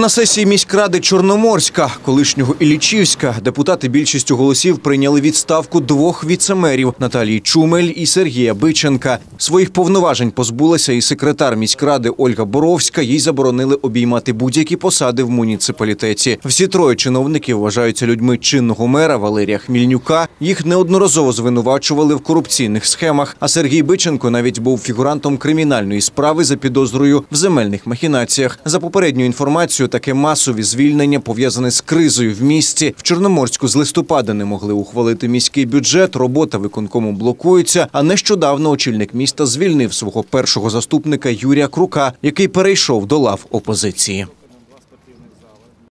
На сесії міськради Чорноморська, колишнього Ілічівська, депутати більшістю голосів прийняли відставку двох віцемерів Наталії Чумель і Сергія Биченка. Своїх повноважень позбулася і секретар міськради Ольга Боровська. Їй заборонили обіймати будь-які посади в муніципалітеті. Всі троє чиновників вважаються людьми чинного мера Валерія Хмільнюка. Їх неодноразово звинувачували в корупційних схемах. А Сергій Биченко навіть був фігурантом кримінальної справи за підозрою в земельних махінаціях. За попередньою інформацією таке масові звільнення пов'язане з кризою в місті. В Чорноморську з листопада не могли ухвалити міський бюджет. Робота виконкому блокується. А нещодавно очільник міста звільнив свого першого заступника Юрія Крука, який перейшов до лав опозиції.